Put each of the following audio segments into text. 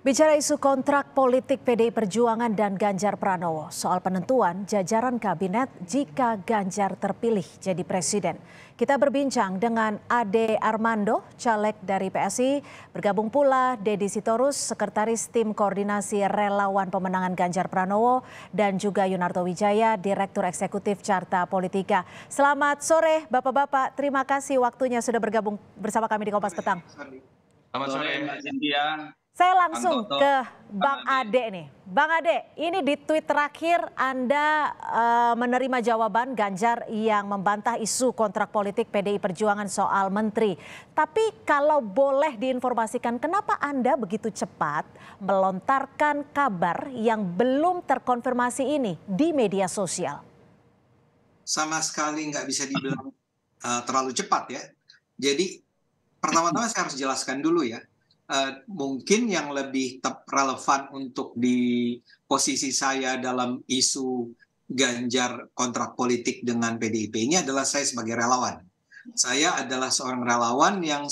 Bicara isu kontrak politik PDI Perjuangan dan Ganjar Pranowo soal penentuan jajaran kabinet jika Ganjar terpilih jadi presiden. Kita berbincang dengan Ade Armando, caleg dari PSI. Bergabung pula Dedi Sitorus, Sekretaris Tim Koordinasi Relawan Pemenangan Ganjar Pranowo dan juga Yunarto Wijaya, Direktur Eksekutif Carta Politika. Selamat sore Bapak-Bapak, terima kasih waktunya sudah bergabung bersama kami di Kompas Petang. Selamat sore Mbak Cynthia. Saya langsung Anto, ke Bang, Bang Ade. nih. Bang Ade, ini di tweet terakhir Anda uh, menerima jawaban Ganjar yang membantah isu kontrak politik PDI Perjuangan soal menteri. Tapi kalau boleh diinformasikan, kenapa Anda begitu cepat melontarkan kabar yang belum terkonfirmasi ini di media sosial? Sama sekali nggak bisa dibilang uh, terlalu cepat ya. Jadi pertama-tama saya harus jelaskan dulu ya Eh, mungkin yang lebih relevan untuk di posisi saya dalam isu Ganjar kontrak politik dengan PDIP ini adalah saya sebagai relawan. Saya adalah seorang relawan yang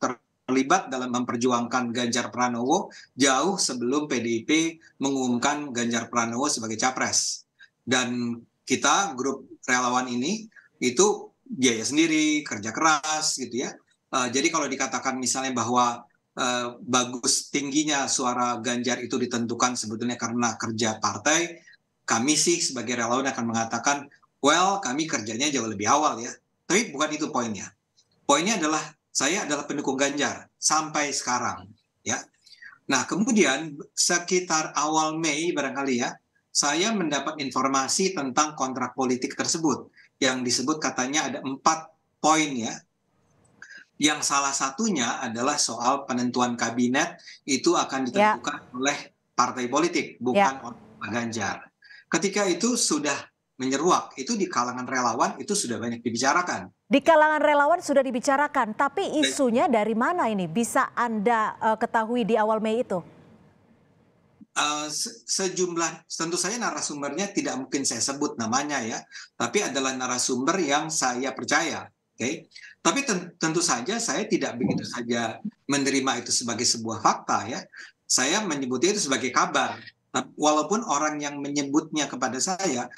terlibat dalam memperjuangkan Ganjar Pranowo jauh sebelum PDIP mengumumkan Ganjar Pranowo sebagai capres. Dan kita grup relawan ini itu biaya sendiri, kerja keras gitu ya. Eh, jadi kalau dikatakan misalnya bahwa Eh, bagus tingginya suara Ganjar itu ditentukan sebetulnya karena kerja partai, kami sih sebagai relawan akan mengatakan, well kami kerjanya jauh lebih awal ya. Tapi bukan itu poinnya. Poinnya adalah saya adalah pendukung Ganjar sampai sekarang ya. Nah, kemudian sekitar awal Mei barangkali ya, saya mendapat informasi tentang kontrak politik tersebut yang disebut katanya ada empat poin ya yang salah satunya adalah soal penentuan kabinet itu akan ya. ditentukan yeah. oleh partai politik, bukan yeah. oleh Pak Ganjar. Ketika itu sudah menyeruak, itu di kalangan relawan itu sudah banyak dibicarakan. Di kalangan relawan sudah dibicarakan, tapi isunya dari mana ini bisa Anda uh, ketahui di awal Mei itu? Uh, sejumlah tentu saya narasumbernya tidak mungkin saya sebut namanya ya, tapi adalah narasumber yang saya percaya Okay? Tapi tentu saja saya tidak begitu saja menerima itu sebagai sebuah fakta ya. Saya menyebutnya itu sebagai kabar. Walaupun orang yang menyebutnya kepada saya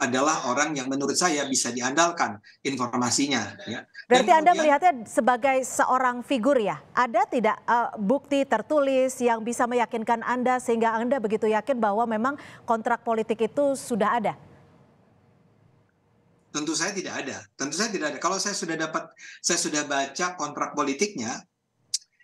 adalah orang yang menurut saya bisa diandalkan informasinya. Ya. Berarti Dan Anda melihatnya sebagai seorang figur ya? Ada tidak uh, bukti tertulis yang bisa meyakinkan Anda sehingga Anda begitu yakin bahwa memang kontrak politik itu sudah ada? Tentu saya tidak ada. Tentu saya tidak ada. Kalau saya sudah dapat, saya sudah baca kontrak politiknya,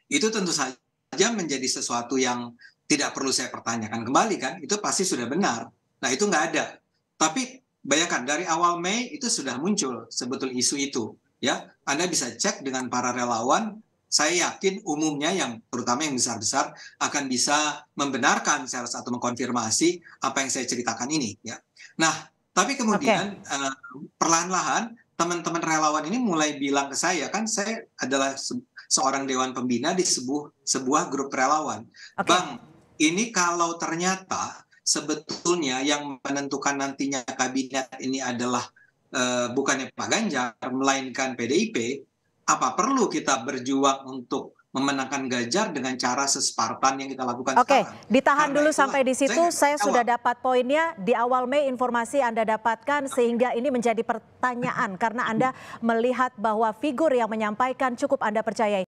itu tentu saja menjadi sesuatu yang tidak perlu saya pertanyakan kembali kan. Itu pasti sudah benar. Nah itu nggak ada. Tapi bayangkan dari awal Mei itu sudah muncul sebetul isu itu. Ya, Anda bisa cek dengan para relawan saya yakin umumnya yang terutama yang besar-besar akan bisa membenarkan secara atau mengkonfirmasi apa yang saya ceritakan ini ya. Nah, tapi kemudian okay. uh, eh, perlahan-lahan teman-teman relawan ini mulai bilang ke saya kan saya adalah se seorang dewan pembina di sebuah sebuah grup relawan. Okay. Bang, ini kalau ternyata sebetulnya yang menentukan nantinya kabinet ini adalah uh, bukannya Pak Ganjar melainkan PDIP, apa perlu kita berjuang untuk memenangkan gajar dengan cara sespartan yang kita lakukan Oke, sekarang. ditahan Karena dulu itulah, sampai di situ. Saya, saya sudah dapat poinnya di awal Mei informasi Anda dapatkan sehingga ini menjadi pertanyaan karena Anda melihat bahwa figur yang menyampaikan cukup Anda percayai.